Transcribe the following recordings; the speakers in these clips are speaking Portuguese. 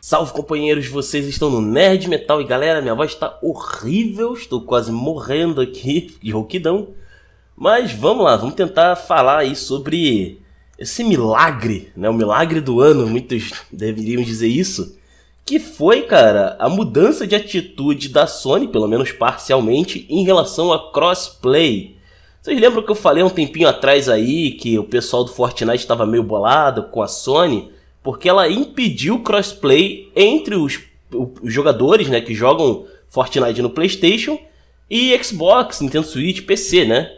Salve companheiros, vocês estão no Nerd Metal e galera, minha voz está horrível, estou quase morrendo aqui de rouquidão. Mas vamos lá, vamos tentar falar aí sobre esse milagre, né? O milagre do ano, muitos deveriam dizer isso. Que foi, cara, a mudança de atitude da Sony, pelo menos parcialmente, em relação a crossplay. Vocês lembram que eu falei um tempinho atrás aí que o pessoal do Fortnite estava meio bolado com a Sony porque ela impediu o crossplay entre os, os jogadores, né, que jogam Fortnite no PlayStation e Xbox, Nintendo Switch, PC, né?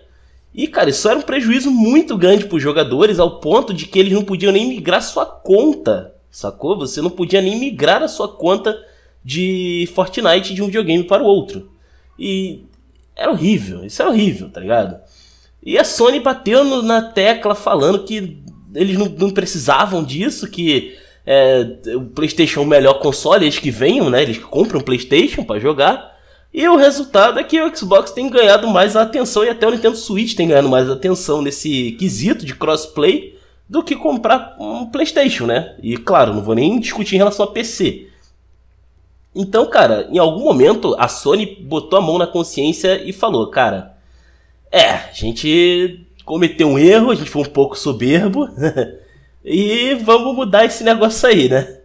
E cara, isso era um prejuízo muito grande para os jogadores ao ponto de que eles não podiam nem migrar sua conta, sacou? Você não podia nem migrar a sua conta de Fortnite de um videogame para o outro. E era horrível, isso era horrível, tá ligado? E a Sony bateu no, na tecla falando que eles não, não precisavam disso, que é, o PlayStation é o melhor console, eles que venham, né? Eles compram o PlayStation para jogar. E o resultado é que o Xbox tem ganhado mais atenção e até o Nintendo Switch tem ganhado mais atenção nesse quesito de crossplay do que comprar um PlayStation, né? E claro, não vou nem discutir em relação a PC. Então, cara, em algum momento a Sony botou a mão na consciência e falou, cara, é, a gente cometeu um erro, a gente foi um pouco soberbo. e vamos mudar esse negócio aí, né?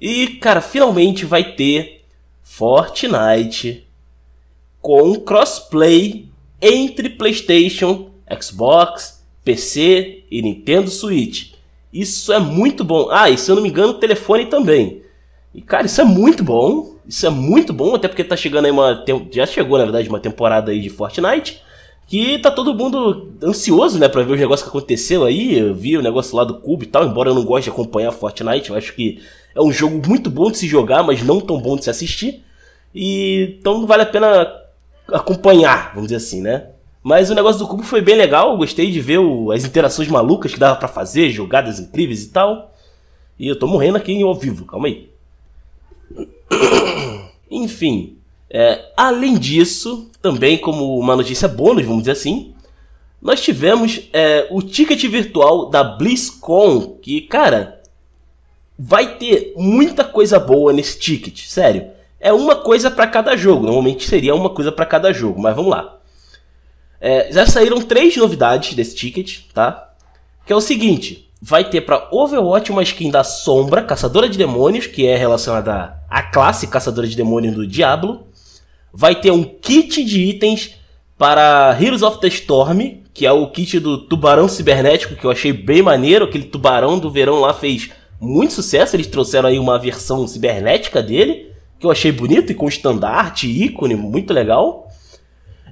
E, cara, finalmente vai ter Fortnite com crossplay entre PlayStation, Xbox, PC e Nintendo Switch. Isso é muito bom. Ah, e se eu não me engano, telefone também. E cara, isso é muito bom. Isso é muito bom, até porque tá chegando aí uma. Já chegou, na verdade, uma temporada aí de Fortnite que tá todo mundo ansioso, né, pra ver os negócios que aconteceu aí. Eu vi o negócio lá do Cube e tal, embora eu não goste de acompanhar Fortnite, eu acho que é um jogo muito bom de se jogar, mas não tão bom de se assistir. E então não vale a pena acompanhar, vamos dizer assim, né? Mas o negócio do cubo foi bem legal, gostei de ver o, as interações malucas que dava para fazer, jogadas incríveis e tal. E eu tô morrendo aqui ao vivo, calma aí. Enfim, é, além disso, também como uma notícia bônus, vamos dizer assim, nós tivemos é, o ticket virtual da BlizzCon, que, cara, vai ter muita coisa boa nesse ticket, sério. É uma coisa para cada jogo, normalmente seria uma coisa para cada jogo, mas vamos lá. É, já saíram três novidades desse ticket, tá? Que é o seguinte: vai ter para Overwatch uma skin da Sombra, Caçadora de Demônios, que é relacionada à classe Caçadora de Demônios do Diablo vai ter um kit de itens para Heroes of the Storm, que é o kit do tubarão cibernético, que eu achei bem maneiro. Aquele tubarão do verão lá fez muito sucesso. Eles trouxeram aí uma versão cibernética dele, que eu achei bonito e com estandarte, ícone, muito legal.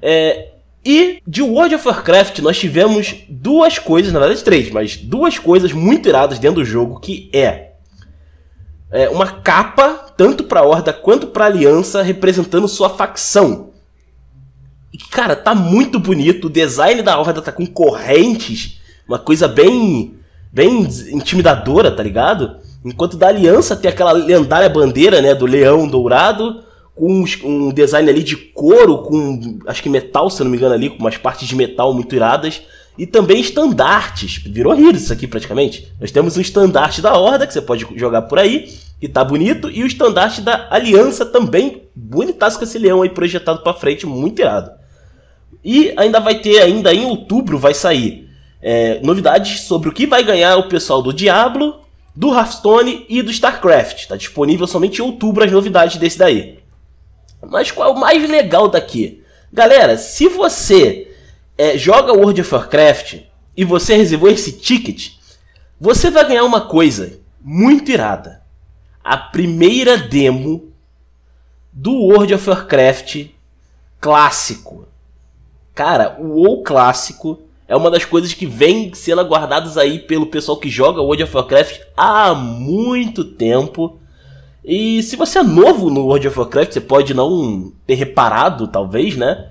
É, e de World of Warcraft nós tivemos duas coisas, na verdade três, mas duas coisas muito iradas dentro do jogo, que é é, uma capa, tanto para a Horda quanto para a Aliança, representando sua facção. E, cara, tá muito bonito. O design da Horda tá com correntes, uma coisa bem, bem intimidadora, tá ligado? Enquanto da Aliança tem aquela lendária bandeira, né, do leão dourado, com um design ali de couro, com acho que metal, se não me engano ali, com umas partes de metal muito iradas e também estandartes. Virou rir isso aqui praticamente. Nós temos um estandarte da Horda, que você pode jogar por aí, que tá bonito, e o estandarte da Aliança também, bonitaço com esse leão aí projetado para frente, muito irado. E ainda vai ter, ainda em outubro vai sair é, novidades sobre o que vai ganhar o pessoal do Diablo, do Hearthstone e do StarCraft. Tá disponível somente em outubro as novidades desse daí. Mas qual é o mais legal daqui? Galera, se você é, joga World of Warcraft e você reservou esse ticket, você vai ganhar uma coisa muito irada. A primeira demo do World of Warcraft clássico. Cara, o WoW clássico é uma das coisas que vem sendo guardadas aí pelo pessoal que joga World of Warcraft há muito tempo. E se você é novo no World of Warcraft, você pode não ter reparado, talvez, né?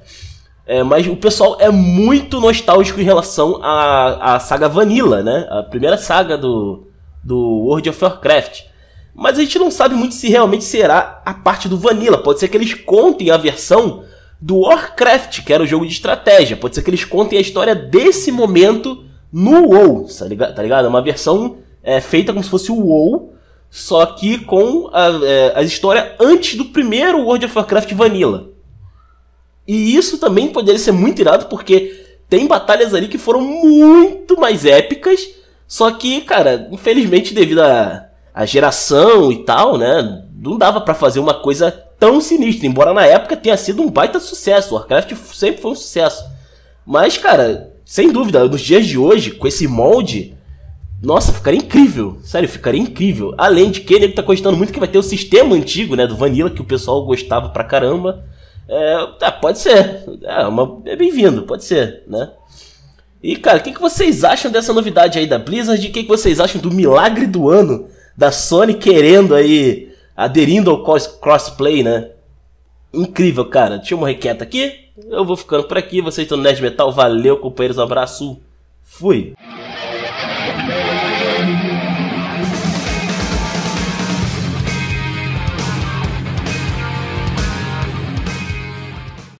É, mas o pessoal é muito nostálgico em relação à, à saga Vanilla, né? A primeira saga do, do World of Warcraft. Mas a gente não sabe muito se realmente será a parte do Vanilla. Pode ser que eles contem a versão do Warcraft, que era o jogo de estratégia. Pode ser que eles contem a história desse momento no WoW, tá, tá ligado? Uma versão é, feita como se fosse o WoW, só que com a, é, a história antes do primeiro World of Warcraft Vanilla. E isso também poderia ser muito irado, porque tem batalhas ali que foram muito mais épicas. Só que, cara, infelizmente, devido à, geração e tal, né? Não dava para fazer uma coisa tão sinistra. Embora na época tenha sido um baita sucesso. Warcraft sempre foi um sucesso. Mas, cara, sem dúvida, nos dias de hoje, com esse molde. Nossa, ficaria incrível. Sério, ficaria incrível. Além de que ele tá gostando muito que vai ter o sistema antigo, né? Do Vanilla, que o pessoal gostava pra caramba. É, é, pode ser. É, uma, é bem-vindo, pode ser, né? E, cara, o que, que vocês acham dessa novidade aí da Blizzard? O que, que vocês acham do milagre do ano da Sony querendo aí, aderindo ao crossplay, né? Incrível, cara. Deixa eu morrer quieto aqui. Eu vou ficando por aqui. Vocês estão no Nerd Metal. Valeu, companheiros. Um abraço. Fui.